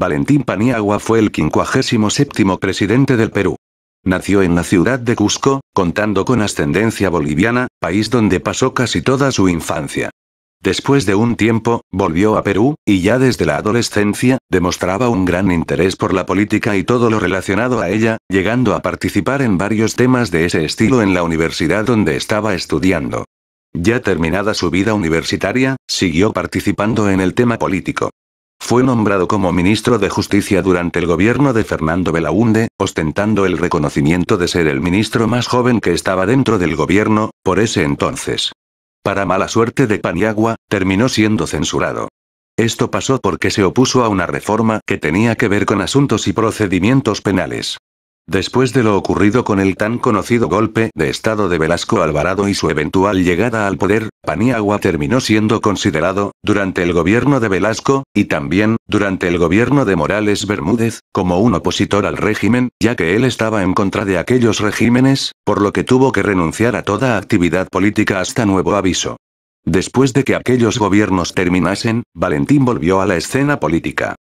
Valentín Paniagua fue el 57 presidente del Perú. Nació en la ciudad de Cusco, contando con ascendencia boliviana, país donde pasó casi toda su infancia. Después de un tiempo, volvió a Perú, y ya desde la adolescencia, demostraba un gran interés por la política y todo lo relacionado a ella, llegando a participar en varios temas de ese estilo en la universidad donde estaba estudiando. Ya terminada su vida universitaria, siguió participando en el tema político. Fue nombrado como ministro de Justicia durante el gobierno de Fernando Belaunde, ostentando el reconocimiento de ser el ministro más joven que estaba dentro del gobierno, por ese entonces. Para mala suerte de Paniagua, terminó siendo censurado. Esto pasó porque se opuso a una reforma que tenía que ver con asuntos y procedimientos penales. Después de lo ocurrido con el tan conocido golpe de estado de Velasco Alvarado y su eventual llegada al poder, Paniagua terminó siendo considerado, durante el gobierno de Velasco, y también, durante el gobierno de Morales Bermúdez, como un opositor al régimen, ya que él estaba en contra de aquellos regímenes, por lo que tuvo que renunciar a toda actividad política hasta nuevo aviso. Después de que aquellos gobiernos terminasen, Valentín volvió a la escena política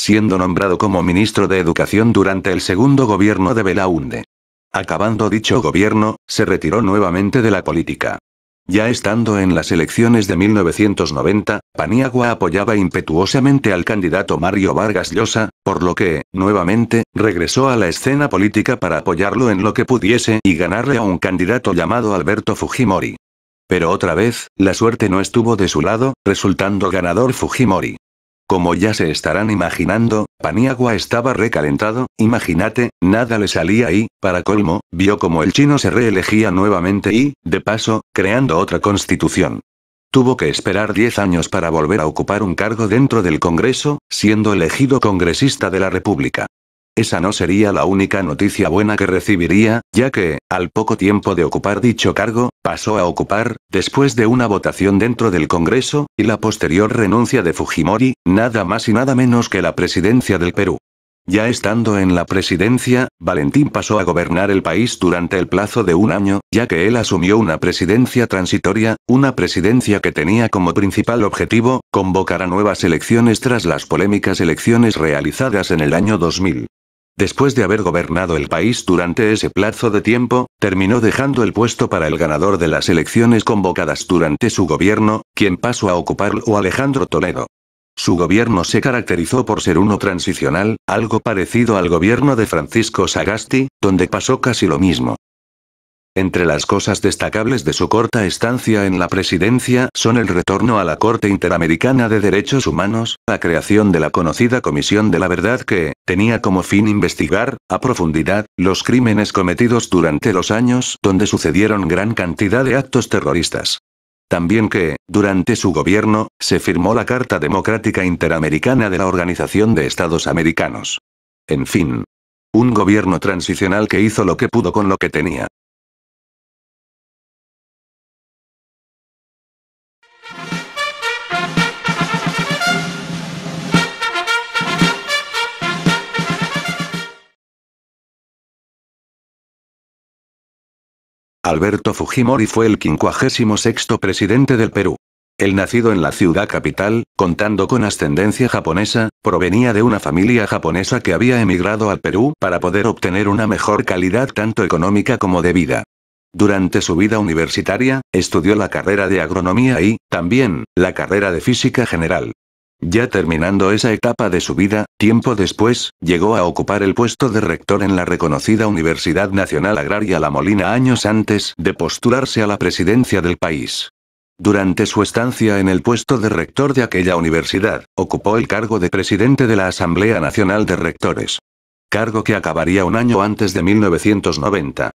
siendo nombrado como ministro de Educación durante el segundo gobierno de Belaunde. Acabando dicho gobierno, se retiró nuevamente de la política. Ya estando en las elecciones de 1990, Paniagua apoyaba impetuosamente al candidato Mario Vargas Llosa, por lo que, nuevamente, regresó a la escena política para apoyarlo en lo que pudiese y ganarle a un candidato llamado Alberto Fujimori. Pero otra vez, la suerte no estuvo de su lado, resultando ganador Fujimori. Como ya se estarán imaginando, Paniagua estaba recalentado, imagínate, nada le salía y, para colmo, vio como el chino se reelegía nuevamente y, de paso, creando otra constitución. Tuvo que esperar 10 años para volver a ocupar un cargo dentro del Congreso, siendo elegido congresista de la República. Esa no sería la única noticia buena que recibiría, ya que, al poco tiempo de ocupar dicho cargo, pasó a ocupar, después de una votación dentro del Congreso, y la posterior renuncia de Fujimori, nada más y nada menos que la presidencia del Perú. Ya estando en la presidencia, Valentín pasó a gobernar el país durante el plazo de un año, ya que él asumió una presidencia transitoria, una presidencia que tenía como principal objetivo, convocar a nuevas elecciones tras las polémicas elecciones realizadas en el año 2000. Después de haber gobernado el país durante ese plazo de tiempo, terminó dejando el puesto para el ganador de las elecciones convocadas durante su gobierno, quien pasó a ocuparlo Alejandro Toledo. Su gobierno se caracterizó por ser uno transicional, algo parecido al gobierno de Francisco Sagasti, donde pasó casi lo mismo. Entre las cosas destacables de su corta estancia en la presidencia son el retorno a la Corte Interamericana de Derechos Humanos, la creación de la conocida Comisión de la Verdad que, tenía como fin investigar, a profundidad, los crímenes cometidos durante los años donde sucedieron gran cantidad de actos terroristas. También que, durante su gobierno, se firmó la Carta Democrática Interamericana de la Organización de Estados Americanos. En fin. Un gobierno transicional que hizo lo que pudo con lo que tenía. Alberto Fujimori fue el 56 presidente del Perú. El nacido en la ciudad capital, contando con ascendencia japonesa, provenía de una familia japonesa que había emigrado al Perú para poder obtener una mejor calidad tanto económica como de vida. Durante su vida universitaria, estudió la carrera de agronomía y, también, la carrera de física general. Ya terminando esa etapa de su vida, tiempo después, llegó a ocupar el puesto de rector en la reconocida Universidad Nacional Agraria La Molina años antes de postularse a la presidencia del país. Durante su estancia en el puesto de rector de aquella universidad, ocupó el cargo de presidente de la Asamblea Nacional de Rectores. Cargo que acabaría un año antes de 1990.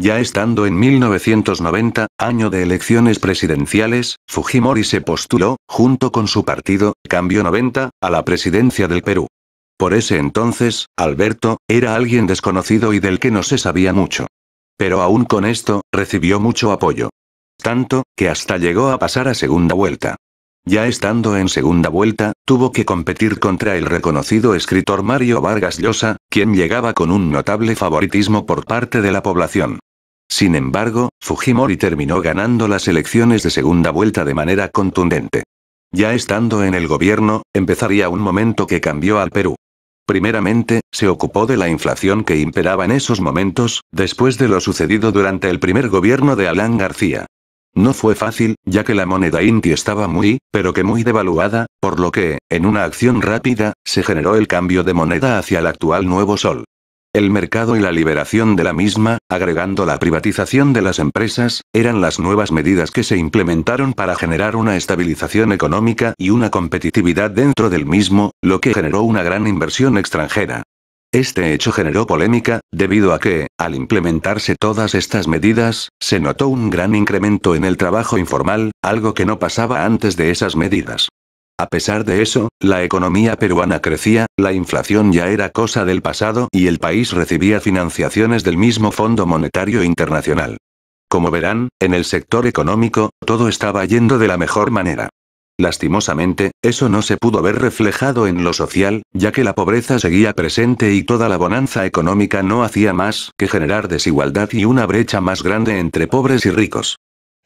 Ya estando en 1990, año de elecciones presidenciales, Fujimori se postuló, junto con su partido, Cambio 90, a la presidencia del Perú. Por ese entonces, Alberto, era alguien desconocido y del que no se sabía mucho. Pero aún con esto, recibió mucho apoyo. Tanto, que hasta llegó a pasar a segunda vuelta. Ya estando en segunda vuelta, tuvo que competir contra el reconocido escritor Mario Vargas Llosa, quien llegaba con un notable favoritismo por parte de la población. Sin embargo, Fujimori terminó ganando las elecciones de segunda vuelta de manera contundente. Ya estando en el gobierno, empezaría un momento que cambió al Perú. Primeramente, se ocupó de la inflación que imperaba en esos momentos, después de lo sucedido durante el primer gobierno de Alán García. No fue fácil, ya que la moneda inti estaba muy, pero que muy devaluada, por lo que, en una acción rápida, se generó el cambio de moneda hacia el actual nuevo sol. El mercado y la liberación de la misma, agregando la privatización de las empresas, eran las nuevas medidas que se implementaron para generar una estabilización económica y una competitividad dentro del mismo, lo que generó una gran inversión extranjera. Este hecho generó polémica, debido a que, al implementarse todas estas medidas, se notó un gran incremento en el trabajo informal, algo que no pasaba antes de esas medidas. A pesar de eso, la economía peruana crecía, la inflación ya era cosa del pasado y el país recibía financiaciones del mismo Fondo Monetario Internacional. Como verán, en el sector económico, todo estaba yendo de la mejor manera. Lastimosamente, eso no se pudo ver reflejado en lo social, ya que la pobreza seguía presente y toda la bonanza económica no hacía más que generar desigualdad y una brecha más grande entre pobres y ricos.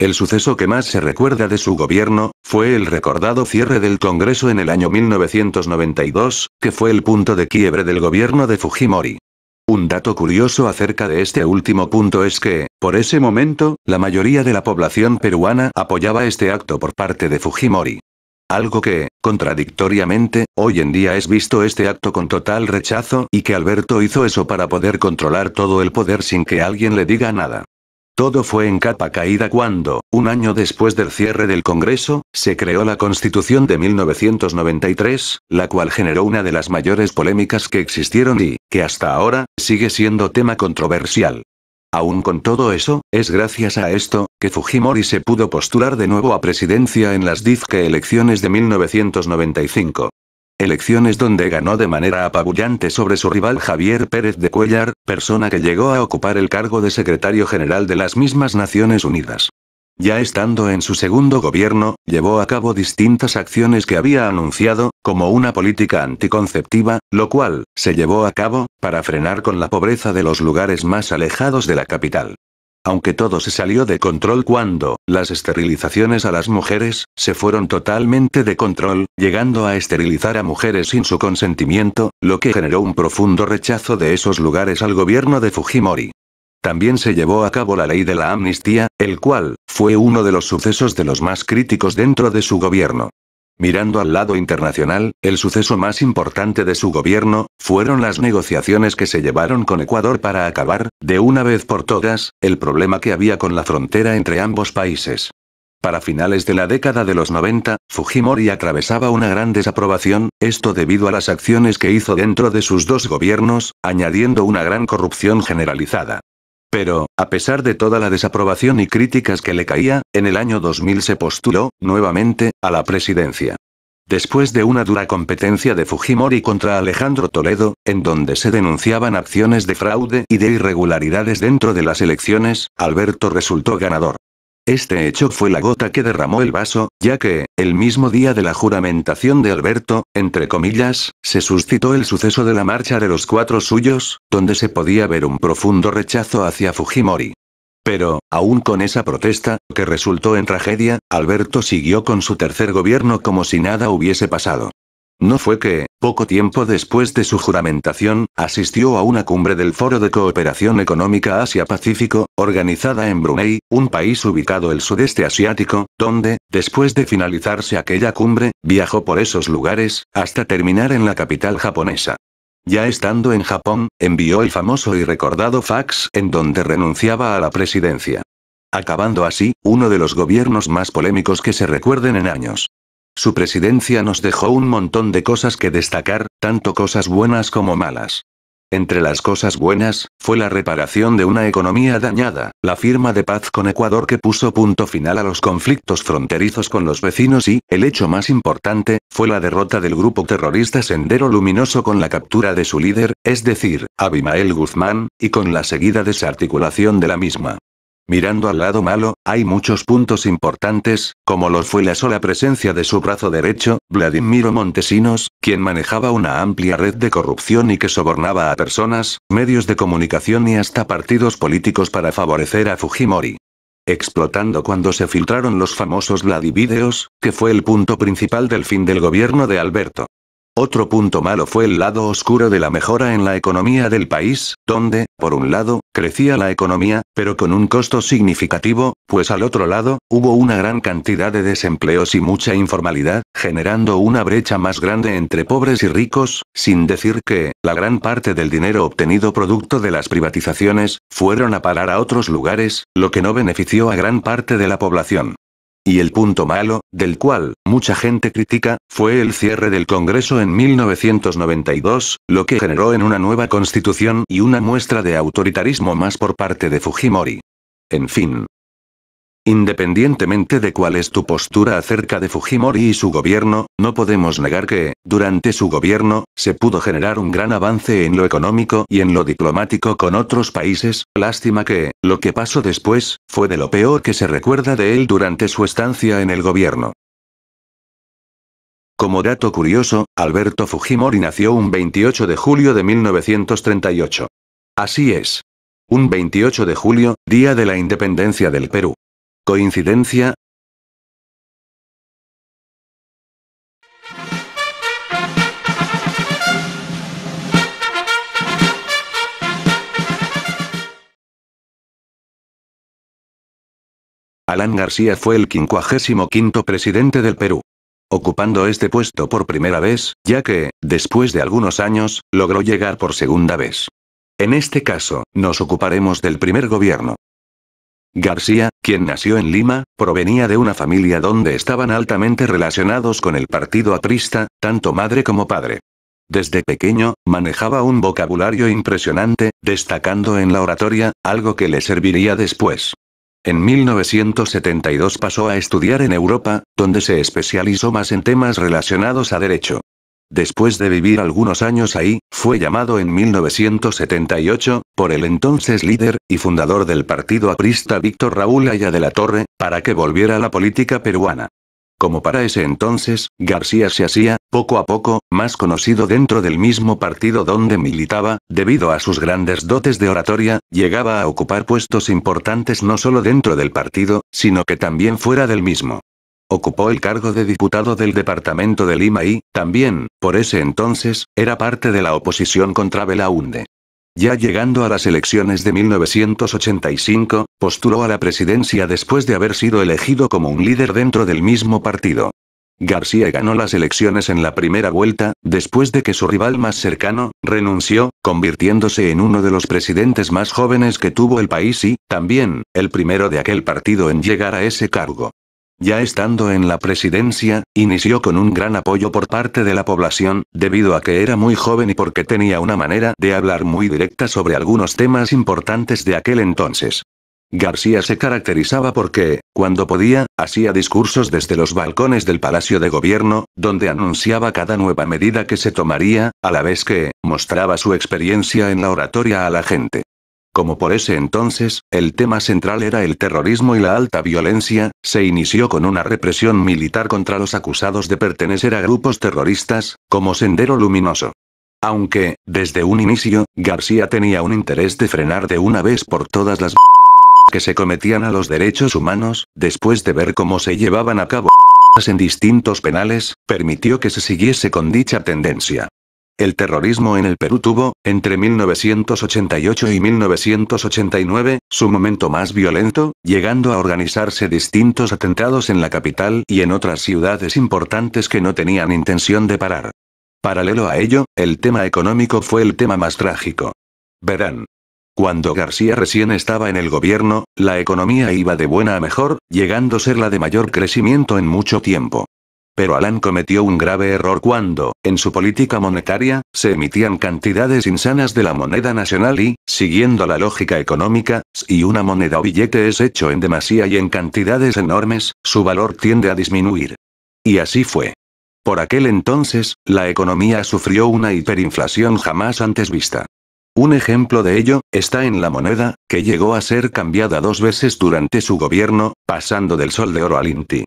El suceso que más se recuerda de su gobierno, fue el recordado cierre del Congreso en el año 1992, que fue el punto de quiebre del gobierno de Fujimori. Un dato curioso acerca de este último punto es que, por ese momento, la mayoría de la población peruana apoyaba este acto por parte de Fujimori. Algo que, contradictoriamente, hoy en día es visto este acto con total rechazo y que Alberto hizo eso para poder controlar todo el poder sin que alguien le diga nada. Todo fue en capa caída cuando, un año después del cierre del Congreso, se creó la Constitución de 1993, la cual generó una de las mayores polémicas que existieron y, que hasta ahora, sigue siendo tema controversial. Aún con todo eso, es gracias a esto, que Fujimori se pudo postular de nuevo a presidencia en las DIFKE elecciones de 1995. Elecciones donde ganó de manera apabullante sobre su rival Javier Pérez de Cuellar, persona que llegó a ocupar el cargo de secretario general de las mismas Naciones Unidas. Ya estando en su segundo gobierno, llevó a cabo distintas acciones que había anunciado, como una política anticonceptiva, lo cual, se llevó a cabo, para frenar con la pobreza de los lugares más alejados de la capital. Aunque todo se salió de control cuando, las esterilizaciones a las mujeres, se fueron totalmente de control, llegando a esterilizar a mujeres sin su consentimiento, lo que generó un profundo rechazo de esos lugares al gobierno de Fujimori. También se llevó a cabo la ley de la amnistía, el cual, fue uno de los sucesos de los más críticos dentro de su gobierno. Mirando al lado internacional, el suceso más importante de su gobierno, fueron las negociaciones que se llevaron con Ecuador para acabar, de una vez por todas, el problema que había con la frontera entre ambos países. Para finales de la década de los 90, Fujimori atravesaba una gran desaprobación, esto debido a las acciones que hizo dentro de sus dos gobiernos, añadiendo una gran corrupción generalizada. Pero, a pesar de toda la desaprobación y críticas que le caía, en el año 2000 se postuló, nuevamente, a la presidencia. Después de una dura competencia de Fujimori contra Alejandro Toledo, en donde se denunciaban acciones de fraude y de irregularidades dentro de las elecciones, Alberto resultó ganador. Este hecho fue la gota que derramó el vaso, ya que, el mismo día de la juramentación de Alberto, entre comillas, se suscitó el suceso de la marcha de los cuatro suyos, donde se podía ver un profundo rechazo hacia Fujimori. Pero, aún con esa protesta, que resultó en tragedia, Alberto siguió con su tercer gobierno como si nada hubiese pasado. No fue que, poco tiempo después de su juramentación, asistió a una cumbre del Foro de Cooperación Económica Asia-Pacífico, organizada en Brunei, un país ubicado el sudeste asiático, donde, después de finalizarse aquella cumbre, viajó por esos lugares, hasta terminar en la capital japonesa. Ya estando en Japón, envió el famoso y recordado fax en donde renunciaba a la presidencia. Acabando así, uno de los gobiernos más polémicos que se recuerden en años. Su presidencia nos dejó un montón de cosas que destacar, tanto cosas buenas como malas. Entre las cosas buenas, fue la reparación de una economía dañada, la firma de paz con Ecuador que puso punto final a los conflictos fronterizos con los vecinos y, el hecho más importante, fue la derrota del grupo terrorista Sendero Luminoso con la captura de su líder, es decir, Abimael Guzmán, y con la seguida desarticulación de la misma. Mirando al lado malo, hay muchos puntos importantes, como los fue la sola presencia de su brazo derecho, Vladimiro Montesinos, quien manejaba una amplia red de corrupción y que sobornaba a personas, medios de comunicación y hasta partidos políticos para favorecer a Fujimori. Explotando cuando se filtraron los famosos Vladivideos, que fue el punto principal del fin del gobierno de Alberto. Otro punto malo fue el lado oscuro de la mejora en la economía del país, donde, por un lado, crecía la economía, pero con un costo significativo, pues al otro lado, hubo una gran cantidad de desempleos y mucha informalidad, generando una brecha más grande entre pobres y ricos, sin decir que, la gran parte del dinero obtenido producto de las privatizaciones, fueron a parar a otros lugares, lo que no benefició a gran parte de la población. Y el punto malo, del cual mucha gente critica, fue el cierre del Congreso en 1992, lo que generó en una nueva constitución y una muestra de autoritarismo más por parte de Fujimori. En fin, Independientemente de cuál es tu postura acerca de Fujimori y su gobierno, no podemos negar que, durante su gobierno, se pudo generar un gran avance en lo económico y en lo diplomático con otros países, lástima que, lo que pasó después, fue de lo peor que se recuerda de él durante su estancia en el gobierno. Como dato curioso, Alberto Fujimori nació un 28 de julio de 1938. Así es. Un 28 de julio, día de la independencia del Perú. ¿Coincidencia? Alan García fue el 55 presidente del Perú ocupando este puesto por primera vez, ya que, después de algunos años, logró llegar por segunda vez. En este caso, nos ocuparemos del primer gobierno. García, quien nació en Lima, provenía de una familia donde estaban altamente relacionados con el partido aprista, tanto madre como padre. Desde pequeño, manejaba un vocabulario impresionante, destacando en la oratoria, algo que le serviría después. En 1972 pasó a estudiar en Europa, donde se especializó más en temas relacionados a derecho. Después de vivir algunos años ahí, fue llamado en 1978, por el entonces líder y fundador del partido aprista Víctor Raúl Aya de la Torre, para que volviera a la política peruana. Como para ese entonces, García se hacía, poco a poco, más conocido dentro del mismo partido donde militaba, debido a sus grandes dotes de oratoria, llegaba a ocupar puestos importantes no solo dentro del partido, sino que también fuera del mismo. Ocupó el cargo de diputado del departamento de Lima y, también, por ese entonces, era parte de la oposición contra Belaunde. Ya llegando a las elecciones de 1985, postuló a la presidencia después de haber sido elegido como un líder dentro del mismo partido. García ganó las elecciones en la primera vuelta, después de que su rival más cercano, renunció, convirtiéndose en uno de los presidentes más jóvenes que tuvo el país y, también, el primero de aquel partido en llegar a ese cargo. Ya estando en la presidencia, inició con un gran apoyo por parte de la población, debido a que era muy joven y porque tenía una manera de hablar muy directa sobre algunos temas importantes de aquel entonces. García se caracterizaba porque, cuando podía, hacía discursos desde los balcones del Palacio de Gobierno, donde anunciaba cada nueva medida que se tomaría, a la vez que, mostraba su experiencia en la oratoria a la gente. Como por ese entonces, el tema central era el terrorismo y la alta violencia, se inició con una represión militar contra los acusados de pertenecer a grupos terroristas, como Sendero Luminoso. Aunque, desde un inicio, García tenía un interés de frenar de una vez por todas las que se cometían a los derechos humanos, después de ver cómo se llevaban a cabo en distintos penales, permitió que se siguiese con dicha tendencia. El terrorismo en el Perú tuvo, entre 1988 y 1989, su momento más violento, llegando a organizarse distintos atentados en la capital y en otras ciudades importantes que no tenían intención de parar. Paralelo a ello, el tema económico fue el tema más trágico. Verán. Cuando García recién estaba en el gobierno, la economía iba de buena a mejor, llegando a ser la de mayor crecimiento en mucho tiempo. Pero Alan cometió un grave error cuando, en su política monetaria, se emitían cantidades insanas de la moneda nacional y, siguiendo la lógica económica, si una moneda o billete es hecho en demasía y en cantidades enormes, su valor tiende a disminuir. Y así fue. Por aquel entonces, la economía sufrió una hiperinflación jamás antes vista. Un ejemplo de ello, está en la moneda, que llegó a ser cambiada dos veces durante su gobierno, pasando del sol de oro al inti.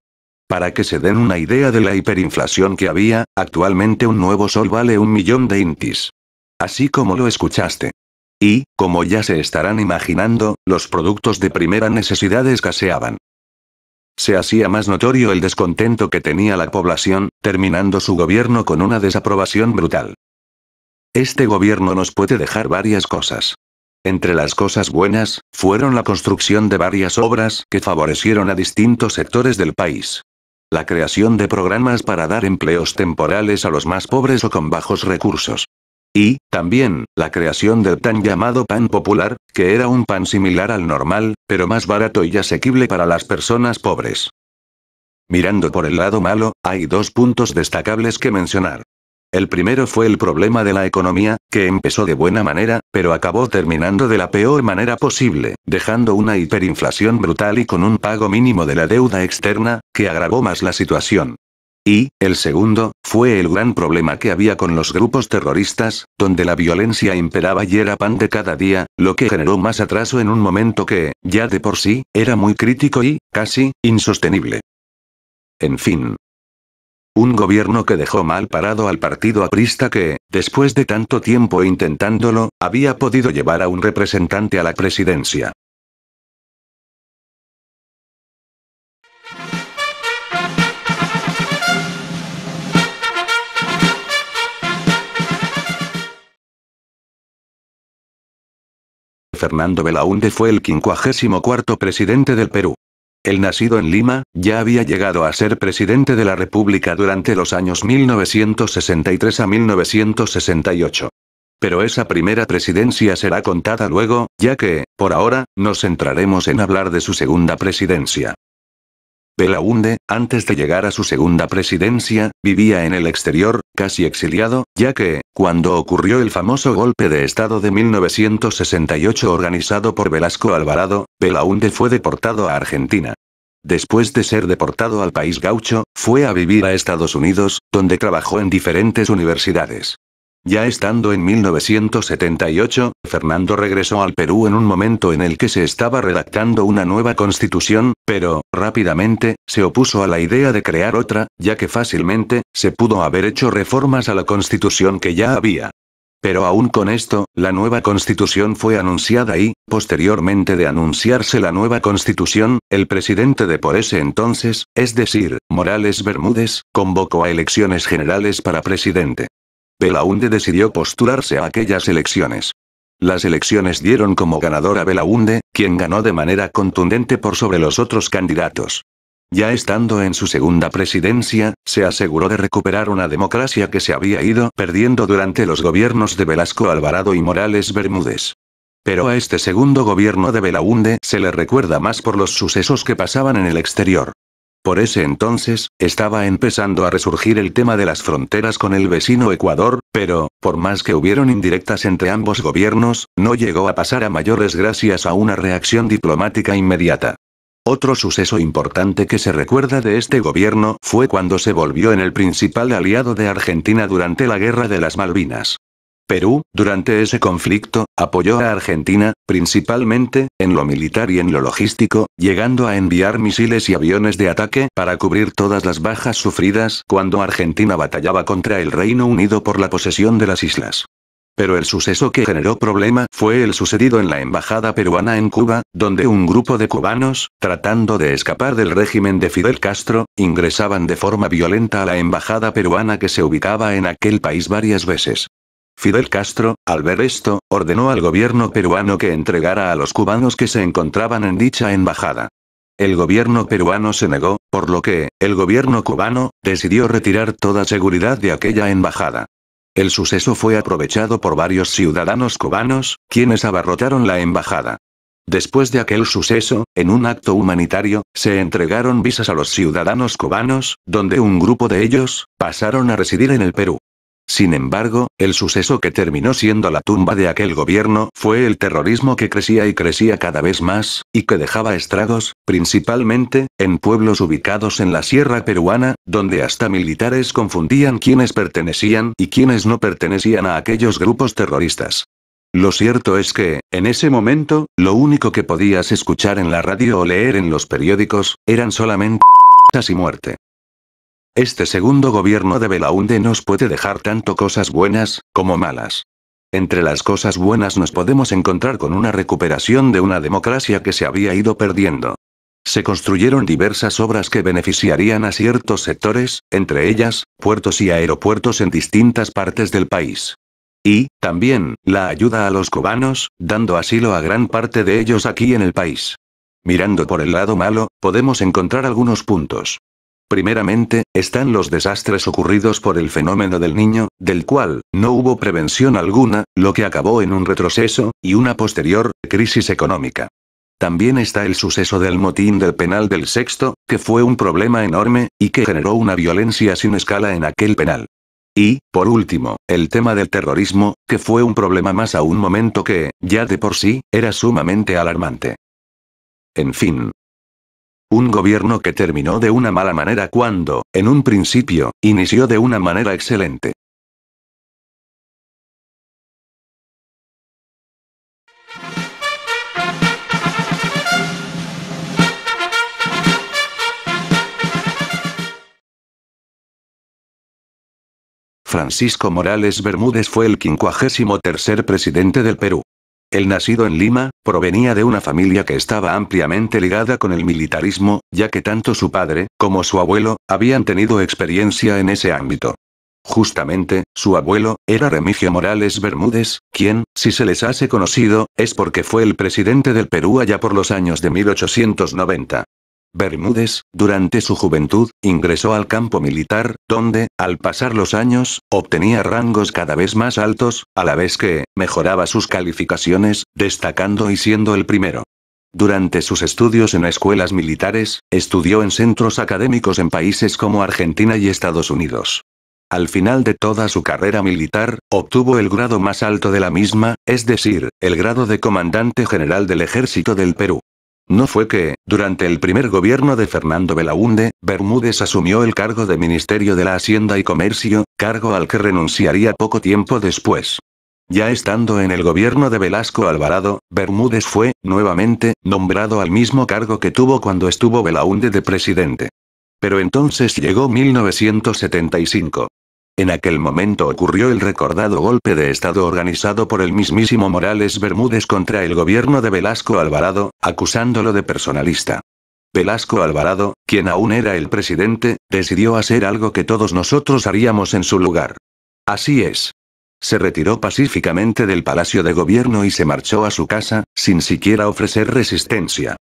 Para que se den una idea de la hiperinflación que había, actualmente un nuevo sol vale un millón de intis. Así como lo escuchaste. Y, como ya se estarán imaginando, los productos de primera necesidad escaseaban. Se hacía más notorio el descontento que tenía la población, terminando su gobierno con una desaprobación brutal. Este gobierno nos puede dejar varias cosas. Entre las cosas buenas, fueron la construcción de varias obras que favorecieron a distintos sectores del país. La creación de programas para dar empleos temporales a los más pobres o con bajos recursos. Y, también, la creación del tan llamado pan popular, que era un pan similar al normal, pero más barato y asequible para las personas pobres. Mirando por el lado malo, hay dos puntos destacables que mencionar. El primero fue el problema de la economía, que empezó de buena manera, pero acabó terminando de la peor manera posible, dejando una hiperinflación brutal y con un pago mínimo de la deuda externa, que agravó más la situación. Y, el segundo, fue el gran problema que había con los grupos terroristas, donde la violencia imperaba y era pan de cada día, lo que generó más atraso en un momento que, ya de por sí, era muy crítico y, casi, insostenible. En fin, un gobierno que dejó mal parado al partido aprista que, después de tanto tiempo intentándolo, había podido llevar a un representante a la presidencia. Fernando Belaúnde fue el 54 presidente del Perú el nacido en Lima, ya había llegado a ser presidente de la República durante los años 1963 a 1968. Pero esa primera presidencia será contada luego, ya que, por ahora, nos centraremos en hablar de su segunda presidencia. Belaunde, antes de llegar a su segunda presidencia, vivía en el exterior, casi exiliado, ya que, cuando ocurrió el famoso golpe de Estado de 1968 organizado por Velasco Alvarado, Belaunde fue deportado a Argentina. Después de ser deportado al país gaucho, fue a vivir a Estados Unidos, donde trabajó en diferentes universidades. Ya estando en 1978, Fernando regresó al Perú en un momento en el que se estaba redactando una nueva constitución, pero, rápidamente, se opuso a la idea de crear otra, ya que fácilmente, se pudo haber hecho reformas a la constitución que ya había. Pero aún con esto, la nueva constitución fue anunciada y, posteriormente de anunciarse la nueva constitución, el presidente de por ese entonces, es decir, Morales Bermúdez, convocó a elecciones generales para presidente. Belaunde decidió postularse a aquellas elecciones. Las elecciones dieron como ganador a Belaunde, quien ganó de manera contundente por sobre los otros candidatos. Ya estando en su segunda presidencia, se aseguró de recuperar una democracia que se había ido perdiendo durante los gobiernos de Velasco Alvarado y Morales Bermúdez. Pero a este segundo gobierno de Belaunde se le recuerda más por los sucesos que pasaban en el exterior. Por ese entonces, estaba empezando a resurgir el tema de las fronteras con el vecino Ecuador, pero, por más que hubieron indirectas entre ambos gobiernos, no llegó a pasar a mayores gracias a una reacción diplomática inmediata. Otro suceso importante que se recuerda de este gobierno fue cuando se volvió en el principal aliado de Argentina durante la Guerra de las Malvinas. Perú, durante ese conflicto, apoyó a Argentina, principalmente, en lo militar y en lo logístico, llegando a enviar misiles y aviones de ataque para cubrir todas las bajas sufridas cuando Argentina batallaba contra el Reino Unido por la posesión de las islas. Pero el suceso que generó problema fue el sucedido en la embajada peruana en Cuba, donde un grupo de cubanos, tratando de escapar del régimen de Fidel Castro, ingresaban de forma violenta a la embajada peruana que se ubicaba en aquel país varias veces. Fidel Castro, al ver esto, ordenó al gobierno peruano que entregara a los cubanos que se encontraban en dicha embajada. El gobierno peruano se negó, por lo que, el gobierno cubano, decidió retirar toda seguridad de aquella embajada. El suceso fue aprovechado por varios ciudadanos cubanos, quienes abarrotaron la embajada. Después de aquel suceso, en un acto humanitario, se entregaron visas a los ciudadanos cubanos, donde un grupo de ellos, pasaron a residir en el Perú. Sin embargo, el suceso que terminó siendo la tumba de aquel gobierno fue el terrorismo que crecía y crecía cada vez más, y que dejaba estragos, principalmente, en pueblos ubicados en la sierra peruana, donde hasta militares confundían quienes pertenecían y quienes no pertenecían a aquellos grupos terroristas. Lo cierto es que, en ese momento, lo único que podías escuchar en la radio o leer en los periódicos, eran solamente y muerte. Este segundo gobierno de Belaunde nos puede dejar tanto cosas buenas, como malas. Entre las cosas buenas nos podemos encontrar con una recuperación de una democracia que se había ido perdiendo. Se construyeron diversas obras que beneficiarían a ciertos sectores, entre ellas, puertos y aeropuertos en distintas partes del país. Y, también, la ayuda a los cubanos, dando asilo a gran parte de ellos aquí en el país. Mirando por el lado malo, podemos encontrar algunos puntos. Primeramente, están los desastres ocurridos por el fenómeno del niño, del cual, no hubo prevención alguna, lo que acabó en un retroceso, y una posterior, crisis económica. También está el suceso del motín del penal del sexto, que fue un problema enorme, y que generó una violencia sin escala en aquel penal. Y, por último, el tema del terrorismo, que fue un problema más a un momento que, ya de por sí, era sumamente alarmante. En fin, un gobierno que terminó de una mala manera cuando, en un principio, inició de una manera excelente. Francisco Morales Bermúdez fue el 53 presidente del Perú. El nacido en Lima, provenía de una familia que estaba ampliamente ligada con el militarismo, ya que tanto su padre, como su abuelo, habían tenido experiencia en ese ámbito. Justamente, su abuelo, era Remigio Morales Bermúdez, quien, si se les hace conocido, es porque fue el presidente del Perú allá por los años de 1890. Bermúdez, durante su juventud, ingresó al campo militar, donde, al pasar los años, obtenía rangos cada vez más altos, a la vez que, mejoraba sus calificaciones, destacando y siendo el primero. Durante sus estudios en escuelas militares, estudió en centros académicos en países como Argentina y Estados Unidos. Al final de toda su carrera militar, obtuvo el grado más alto de la misma, es decir, el grado de comandante general del ejército del Perú. No fue que, durante el primer gobierno de Fernando Belaunde, Bermúdez asumió el cargo de Ministerio de la Hacienda y Comercio, cargo al que renunciaría poco tiempo después. Ya estando en el gobierno de Velasco Alvarado, Bermúdez fue, nuevamente, nombrado al mismo cargo que tuvo cuando estuvo Belaunde de presidente. Pero entonces llegó 1975. En aquel momento ocurrió el recordado golpe de Estado organizado por el mismísimo Morales Bermúdez contra el gobierno de Velasco Alvarado, acusándolo de personalista. Velasco Alvarado, quien aún era el presidente, decidió hacer algo que todos nosotros haríamos en su lugar. Así es. Se retiró pacíficamente del Palacio de Gobierno y se marchó a su casa, sin siquiera ofrecer resistencia.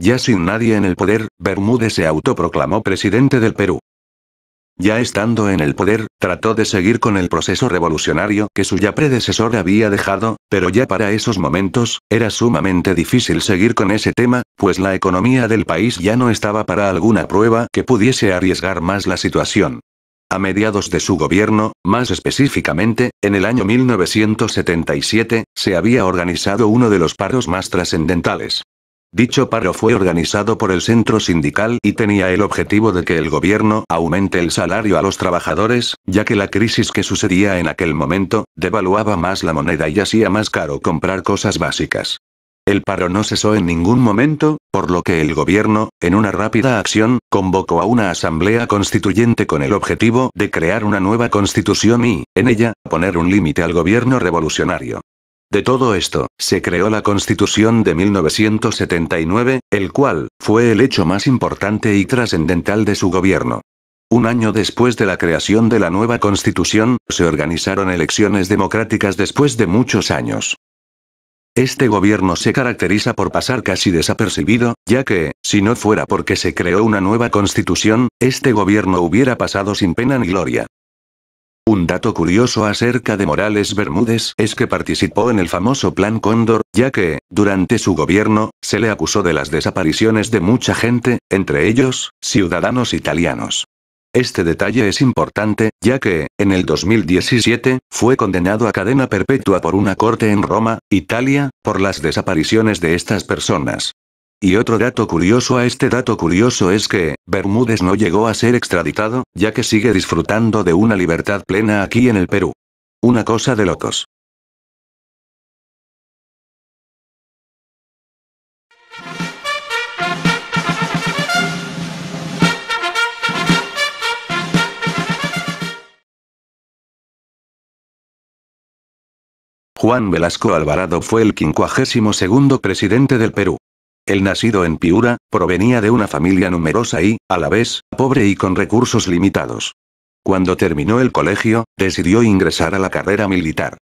Ya sin nadie en el poder, Bermúdez se autoproclamó presidente del Perú. Ya estando en el poder, trató de seguir con el proceso revolucionario que su ya predecesor había dejado, pero ya para esos momentos, era sumamente difícil seguir con ese tema, pues la economía del país ya no estaba para alguna prueba que pudiese arriesgar más la situación. A mediados de su gobierno, más específicamente, en el año 1977, se había organizado uno de los paros más trascendentales. Dicho paro fue organizado por el centro sindical y tenía el objetivo de que el gobierno aumente el salario a los trabajadores, ya que la crisis que sucedía en aquel momento, devaluaba más la moneda y hacía más caro comprar cosas básicas. El paro no cesó en ningún momento, por lo que el gobierno, en una rápida acción, convocó a una asamblea constituyente con el objetivo de crear una nueva constitución y, en ella, poner un límite al gobierno revolucionario. De todo esto, se creó la Constitución de 1979, el cual, fue el hecho más importante y trascendental de su gobierno. Un año después de la creación de la nueva constitución, se organizaron elecciones democráticas después de muchos años. Este gobierno se caracteriza por pasar casi desapercibido, ya que, si no fuera porque se creó una nueva constitución, este gobierno hubiera pasado sin pena ni gloria. Un dato curioso acerca de Morales Bermúdez es que participó en el famoso Plan Cóndor, ya que, durante su gobierno, se le acusó de las desapariciones de mucha gente, entre ellos, ciudadanos italianos. Este detalle es importante, ya que, en el 2017, fue condenado a cadena perpetua por una corte en Roma, Italia, por las desapariciones de estas personas. Y otro dato curioso a este dato curioso es que, Bermúdez no llegó a ser extraditado, ya que sigue disfrutando de una libertad plena aquí en el Perú. Una cosa de locos. Juan Velasco Alvarado fue el 52 presidente del Perú. El nacido en Piura, provenía de una familia numerosa y, a la vez, pobre y con recursos limitados. Cuando terminó el colegio, decidió ingresar a la carrera militar.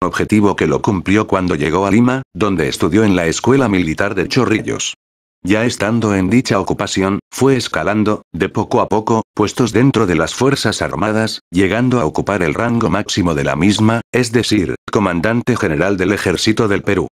Objetivo que lo cumplió cuando llegó a Lima, donde estudió en la Escuela Militar de Chorrillos. Ya estando en dicha ocupación, fue escalando, de poco a poco, puestos dentro de las Fuerzas Armadas, llegando a ocupar el rango máximo de la misma, es decir, Comandante General del Ejército del Perú.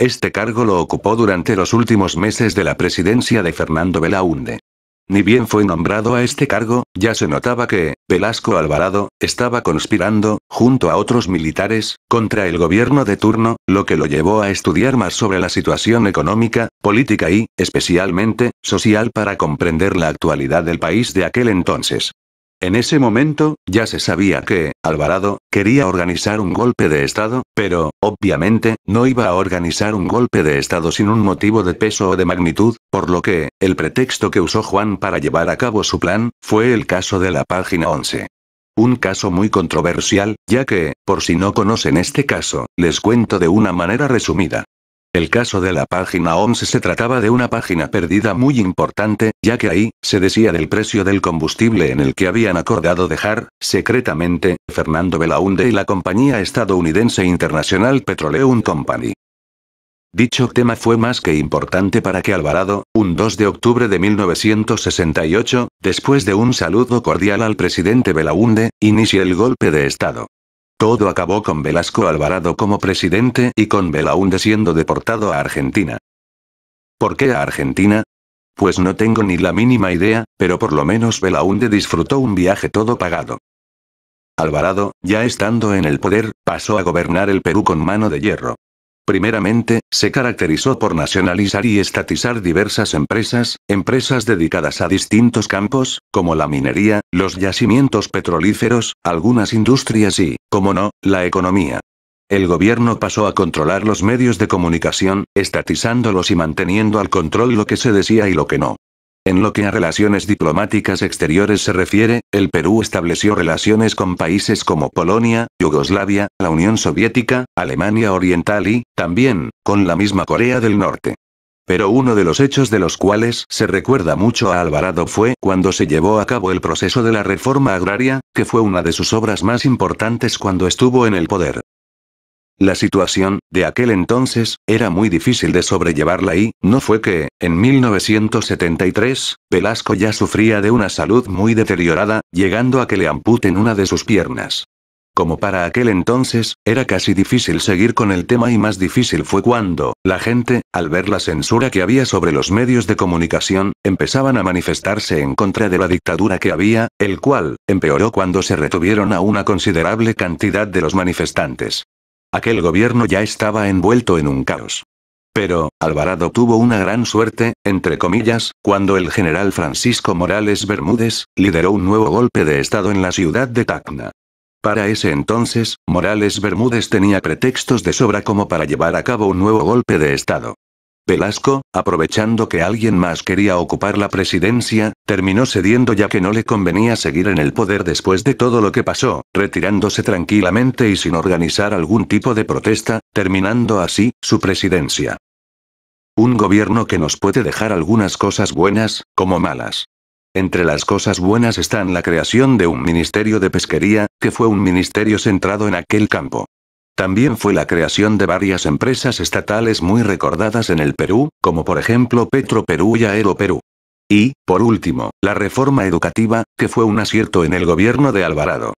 Este cargo lo ocupó durante los últimos meses de la presidencia de Fernando Belaunde. Ni bien fue nombrado a este cargo, ya se notaba que, Velasco Alvarado, estaba conspirando, junto a otros militares, contra el gobierno de turno, lo que lo llevó a estudiar más sobre la situación económica, política y, especialmente, social para comprender la actualidad del país de aquel entonces. En ese momento, ya se sabía que, Alvarado, quería organizar un golpe de Estado, pero, obviamente, no iba a organizar un golpe de Estado sin un motivo de peso o de magnitud, por lo que, el pretexto que usó Juan para llevar a cabo su plan, fue el caso de la página 11. Un caso muy controversial, ya que, por si no conocen este caso, les cuento de una manera resumida. El caso de la página 11 se trataba de una página perdida muy importante, ya que ahí, se decía del precio del combustible en el que habían acordado dejar, secretamente, Fernando Belaunde y la compañía estadounidense International Petroleum Company. Dicho tema fue más que importante para que Alvarado, un 2 de octubre de 1968, después de un saludo cordial al presidente Belaunde, inicie el golpe de Estado. Todo acabó con Velasco Alvarado como presidente y con Belaunde siendo deportado a Argentina. ¿Por qué a Argentina? Pues no tengo ni la mínima idea, pero por lo menos Belaunde disfrutó un viaje todo pagado. Alvarado, ya estando en el poder, pasó a gobernar el Perú con mano de hierro. Primeramente, se caracterizó por nacionalizar y estatizar diversas empresas, empresas dedicadas a distintos campos, como la minería, los yacimientos petrolíferos, algunas industrias y, como no, la economía. El gobierno pasó a controlar los medios de comunicación, estatizándolos y manteniendo al control lo que se decía y lo que no. En lo que a relaciones diplomáticas exteriores se refiere, el Perú estableció relaciones con países como Polonia, Yugoslavia, la Unión Soviética, Alemania Oriental y, también, con la misma Corea del Norte. Pero uno de los hechos de los cuales se recuerda mucho a Alvarado fue cuando se llevó a cabo el proceso de la reforma agraria, que fue una de sus obras más importantes cuando estuvo en el poder. La situación, de aquel entonces, era muy difícil de sobrellevarla y, no fue que, en 1973, Velasco ya sufría de una salud muy deteriorada, llegando a que le amputen una de sus piernas. Como para aquel entonces, era casi difícil seguir con el tema y más difícil fue cuando, la gente, al ver la censura que había sobre los medios de comunicación, empezaban a manifestarse en contra de la dictadura que había, el cual, empeoró cuando se retuvieron a una considerable cantidad de los manifestantes. Aquel gobierno ya estaba envuelto en un caos. Pero, Alvarado tuvo una gran suerte, entre comillas, cuando el general Francisco Morales Bermúdez, lideró un nuevo golpe de Estado en la ciudad de Tacna. Para ese entonces, Morales Bermúdez tenía pretextos de sobra como para llevar a cabo un nuevo golpe de Estado. Velasco, aprovechando que alguien más quería ocupar la presidencia, terminó cediendo ya que no le convenía seguir en el poder después de todo lo que pasó, retirándose tranquilamente y sin organizar algún tipo de protesta, terminando así, su presidencia. Un gobierno que nos puede dejar algunas cosas buenas, como malas. Entre las cosas buenas están la creación de un ministerio de pesquería, que fue un ministerio centrado en aquel campo. También fue la creación de varias empresas estatales muy recordadas en el Perú, como por ejemplo Petro Perú y Aero Perú. Y, por último, la reforma educativa, que fue un acierto en el gobierno de Alvarado.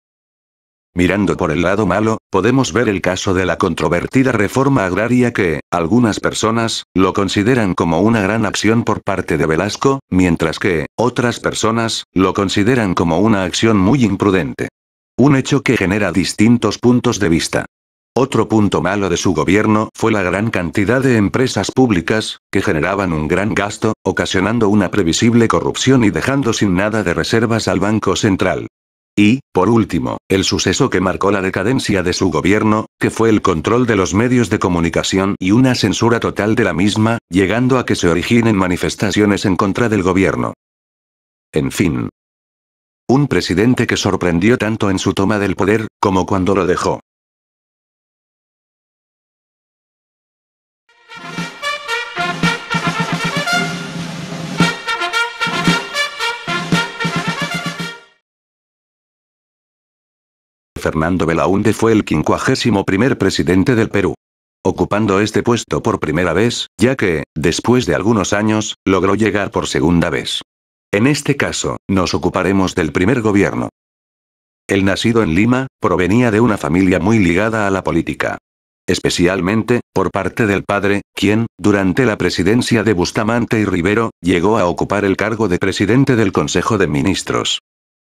Mirando por el lado malo, podemos ver el caso de la controvertida reforma agraria que, algunas personas, lo consideran como una gran acción por parte de Velasco, mientras que, otras personas, lo consideran como una acción muy imprudente. Un hecho que genera distintos puntos de vista. Otro punto malo de su gobierno fue la gran cantidad de empresas públicas, que generaban un gran gasto, ocasionando una previsible corrupción y dejando sin nada de reservas al Banco Central. Y, por último, el suceso que marcó la decadencia de su gobierno, que fue el control de los medios de comunicación y una censura total de la misma, llegando a que se originen manifestaciones en contra del gobierno. En fin. Un presidente que sorprendió tanto en su toma del poder, como cuando lo dejó. Fernando Belaúnde fue el 51 primer presidente del Perú ocupando este puesto por primera vez, ya que, después de algunos años, logró llegar por segunda vez. En este caso, nos ocuparemos del primer gobierno. El nacido en Lima, provenía de una familia muy ligada a la política. Especialmente, por parte del padre, quien, durante la presidencia de Bustamante y Rivero, llegó a ocupar el cargo de presidente del Consejo de Ministros.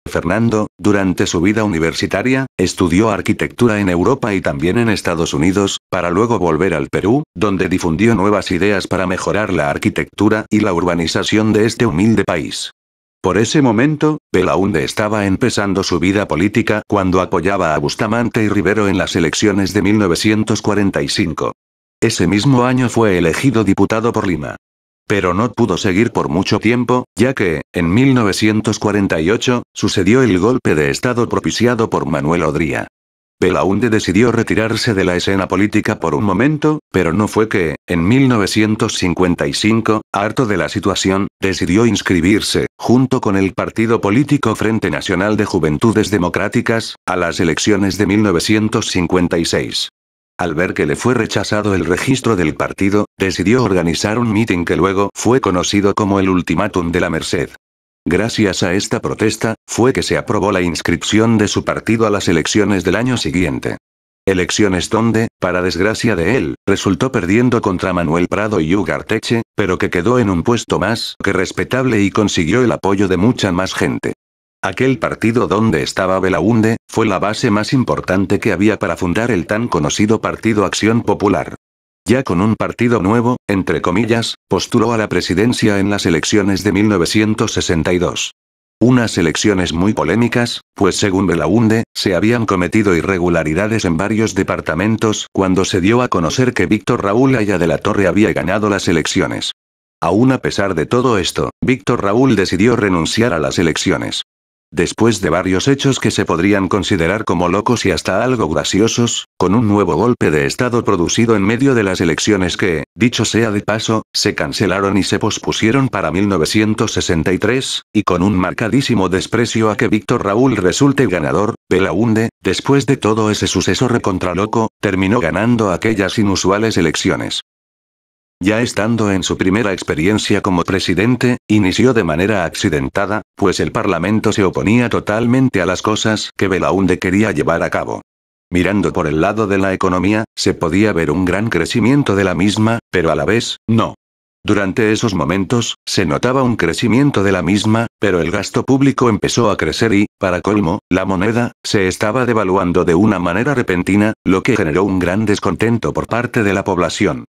Fernando, durante su vida universitaria, estudió arquitectura en Europa y también en Estados Unidos, para luego volver al Perú, donde difundió nuevas ideas para mejorar la arquitectura y la urbanización de este humilde país. Por ese momento, Belaunde estaba empezando su vida política cuando apoyaba a Bustamante y Rivero en las elecciones de 1945. Ese mismo año fue elegido diputado por Lima. Pero no pudo seguir por mucho tiempo, ya que, en 1948, sucedió el golpe de Estado propiciado por Manuel Odría. Belaunde decidió retirarse de la escena política por un momento, pero no fue que, en 1955, harto de la situación, decidió inscribirse, junto con el partido político Frente Nacional de Juventudes Democráticas, a las elecciones de 1956 al ver que le fue rechazado el registro del partido, decidió organizar un mitin que luego fue conocido como el ultimátum de la Merced. Gracias a esta protesta, fue que se aprobó la inscripción de su partido a las elecciones del año siguiente. Elecciones donde, para desgracia de él, resultó perdiendo contra Manuel Prado y Ugarteche, pero que quedó en un puesto más que respetable y consiguió el apoyo de mucha más gente. Aquel partido donde estaba Belaunde, fue la base más importante que había para fundar el tan conocido Partido Acción Popular. Ya con un partido nuevo, entre comillas, postuló a la presidencia en las elecciones de 1962. Unas elecciones muy polémicas, pues según Belaunde, se habían cometido irregularidades en varios departamentos cuando se dio a conocer que Víctor Raúl Aya de la Torre había ganado las elecciones. Aún a pesar de todo esto, Víctor Raúl decidió renunciar a las elecciones. Después de varios hechos que se podrían considerar como locos y hasta algo graciosos, con un nuevo golpe de Estado producido en medio de las elecciones que, dicho sea de paso, se cancelaron y se pospusieron para 1963, y con un marcadísimo desprecio a que Víctor Raúl resulte ganador, Belaunde, e, después de todo ese suceso recontraloco, terminó ganando aquellas inusuales elecciones. Ya estando en su primera experiencia como presidente, inició de manera accidentada, pues el Parlamento se oponía totalmente a las cosas que Belaunde quería llevar a cabo. Mirando por el lado de la economía, se podía ver un gran crecimiento de la misma, pero a la vez, no. Durante esos momentos, se notaba un crecimiento de la misma, pero el gasto público empezó a crecer y, para colmo, la moneda, se estaba devaluando de una manera repentina, lo que generó un gran descontento por parte de la población.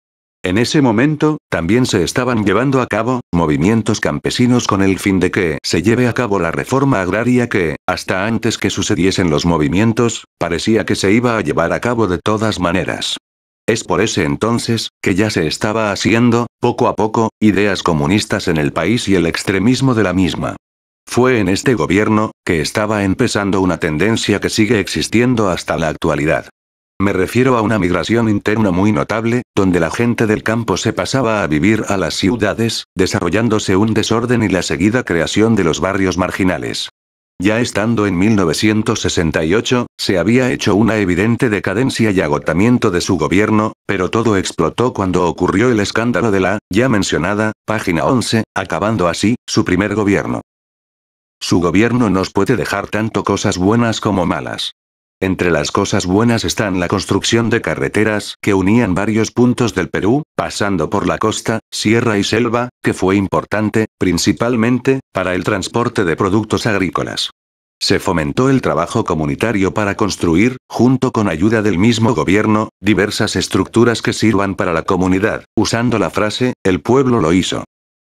En ese momento, también se estaban llevando a cabo movimientos campesinos con el fin de que se lleve a cabo la reforma agraria que, hasta antes que sucediesen los movimientos, parecía que se iba a llevar a cabo de todas maneras. Es por ese entonces, que ya se estaba haciendo, poco a poco, ideas comunistas en el país y el extremismo de la misma. Fue en este gobierno, que estaba empezando una tendencia que sigue existiendo hasta la actualidad. Me refiero a una migración interna muy notable, donde la gente del campo se pasaba a vivir a las ciudades, desarrollándose un desorden y la seguida creación de los barrios marginales. Ya estando en 1968, se había hecho una evidente decadencia y agotamiento de su gobierno, pero todo explotó cuando ocurrió el escándalo de la, ya mencionada, página 11, acabando así, su primer gobierno. Su gobierno nos puede dejar tanto cosas buenas como malas. Entre las cosas buenas están la construcción de carreteras que unían varios puntos del Perú, pasando por la costa, sierra y selva, que fue importante, principalmente, para el transporte de productos agrícolas. Se fomentó el trabajo comunitario para construir, junto con ayuda del mismo gobierno, diversas estructuras que sirvan para la comunidad, usando la frase, el pueblo lo hizo.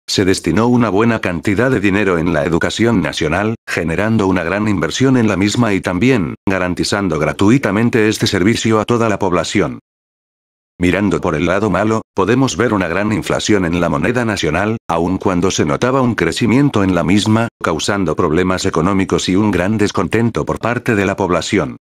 Se destinó una buena cantidad de dinero en la educación nacional, generando una gran inversión en la misma y también, garantizando gratuitamente este servicio a toda la población. Mirando por el lado malo, podemos ver una gran inflación en la moneda nacional, aun cuando se notaba un crecimiento en la misma, causando problemas económicos y un gran descontento por parte de la población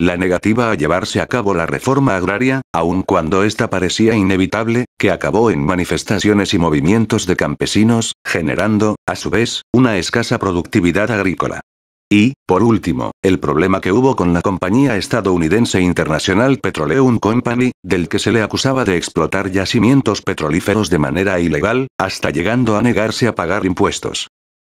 la negativa a llevarse a cabo la reforma agraria, aun cuando esta parecía inevitable, que acabó en manifestaciones y movimientos de campesinos, generando, a su vez, una escasa productividad agrícola. Y, por último, el problema que hubo con la compañía estadounidense International Petroleum Company, del que se le acusaba de explotar yacimientos petrolíferos de manera ilegal, hasta llegando a negarse a pagar impuestos.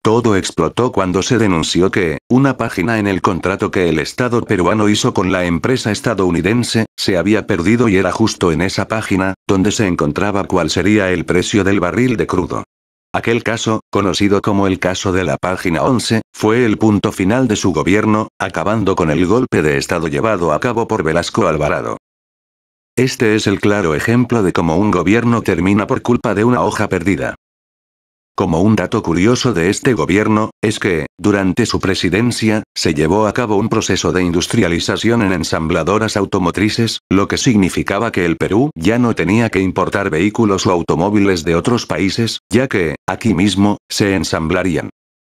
Todo explotó cuando se denunció que, una página en el contrato que el Estado peruano hizo con la empresa estadounidense, se había perdido y era justo en esa página, donde se encontraba cuál sería el precio del barril de crudo. Aquel caso, conocido como el caso de la página 11, fue el punto final de su gobierno, acabando con el golpe de Estado llevado a cabo por Velasco Alvarado. Este es el claro ejemplo de cómo un gobierno termina por culpa de una hoja perdida. Como un dato curioso de este gobierno, es que, durante su presidencia, se llevó a cabo un proceso de industrialización en ensambladoras automotrices, lo que significaba que el Perú ya no tenía que importar vehículos o automóviles de otros países, ya que, aquí mismo, se ensamblarían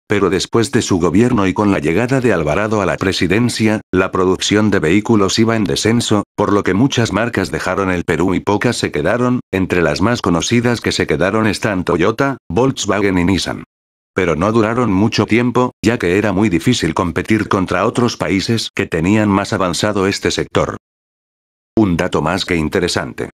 pero después de su gobierno y con la llegada de Alvarado a la presidencia, la producción de vehículos iba en descenso, por lo que muchas marcas dejaron el Perú y pocas se quedaron, entre las más conocidas que se quedaron están Toyota, Volkswagen y Nissan. Pero no duraron mucho tiempo, ya que era muy difícil competir contra otros países que tenían más avanzado este sector. Un dato más que interesante.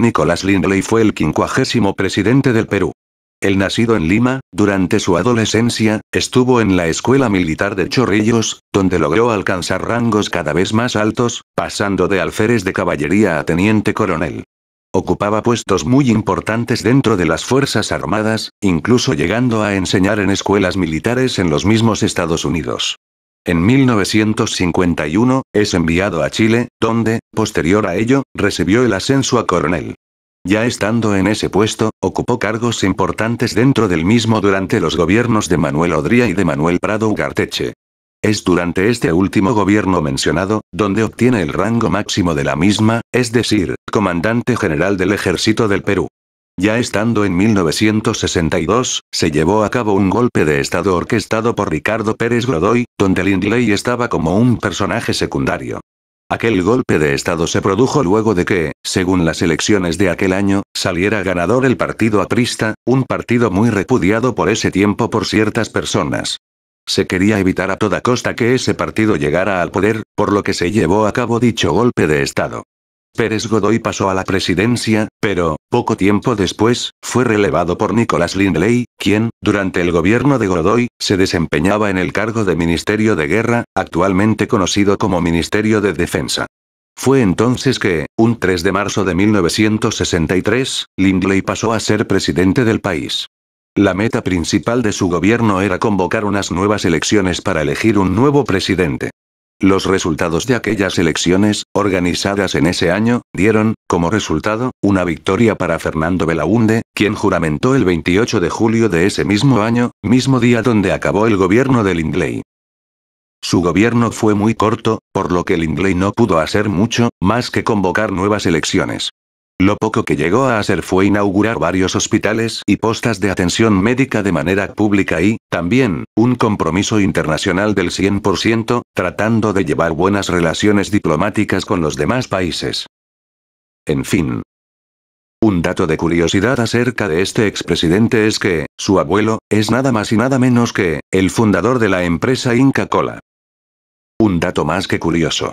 Nicolás Lindley fue el quincuagésimo presidente del Perú. El nacido en Lima, durante su adolescencia, estuvo en la Escuela Militar de Chorrillos, donde logró alcanzar rangos cada vez más altos, pasando de alférez de caballería a teniente coronel. Ocupaba puestos muy importantes dentro de las Fuerzas Armadas, incluso llegando a enseñar en escuelas militares en los mismos Estados Unidos. En 1951, es enviado a Chile, donde, posterior a ello, recibió el ascenso a coronel. Ya estando en ese puesto, ocupó cargos importantes dentro del mismo durante los gobiernos de Manuel Odría y de Manuel Prado Ugarteche. Es durante este último gobierno mencionado, donde obtiene el rango máximo de la misma, es decir, comandante general del ejército del Perú. Ya estando en 1962, se llevó a cabo un golpe de estado orquestado por Ricardo Pérez Godoy, donde Lindley estaba como un personaje secundario. Aquel golpe de Estado se produjo luego de que, según las elecciones de aquel año, saliera ganador el partido aprista, un partido muy repudiado por ese tiempo por ciertas personas. Se quería evitar a toda costa que ese partido llegara al poder, por lo que se llevó a cabo dicho golpe de Estado. Pérez Godoy pasó a la presidencia, pero, poco tiempo después, fue relevado por Nicolás Lindley, quien, durante el gobierno de Godoy, se desempeñaba en el cargo de Ministerio de Guerra, actualmente conocido como Ministerio de Defensa. Fue entonces que, un 3 de marzo de 1963, Lindley pasó a ser presidente del país. La meta principal de su gobierno era convocar unas nuevas elecciones para elegir un nuevo presidente. Los resultados de aquellas elecciones, organizadas en ese año, dieron, como resultado, una victoria para Fernando Belaunde, quien juramentó el 28 de julio de ese mismo año, mismo día donde acabó el gobierno de Lindley. Su gobierno fue muy corto, por lo que Lindley no pudo hacer mucho, más que convocar nuevas elecciones. Lo poco que llegó a hacer fue inaugurar varios hospitales y postas de atención médica de manera pública y, también, un compromiso internacional del 100%, tratando de llevar buenas relaciones diplomáticas con los demás países. En fin. Un dato de curiosidad acerca de este expresidente es que, su abuelo, es nada más y nada menos que, el fundador de la empresa Inca Cola. Un dato más que curioso.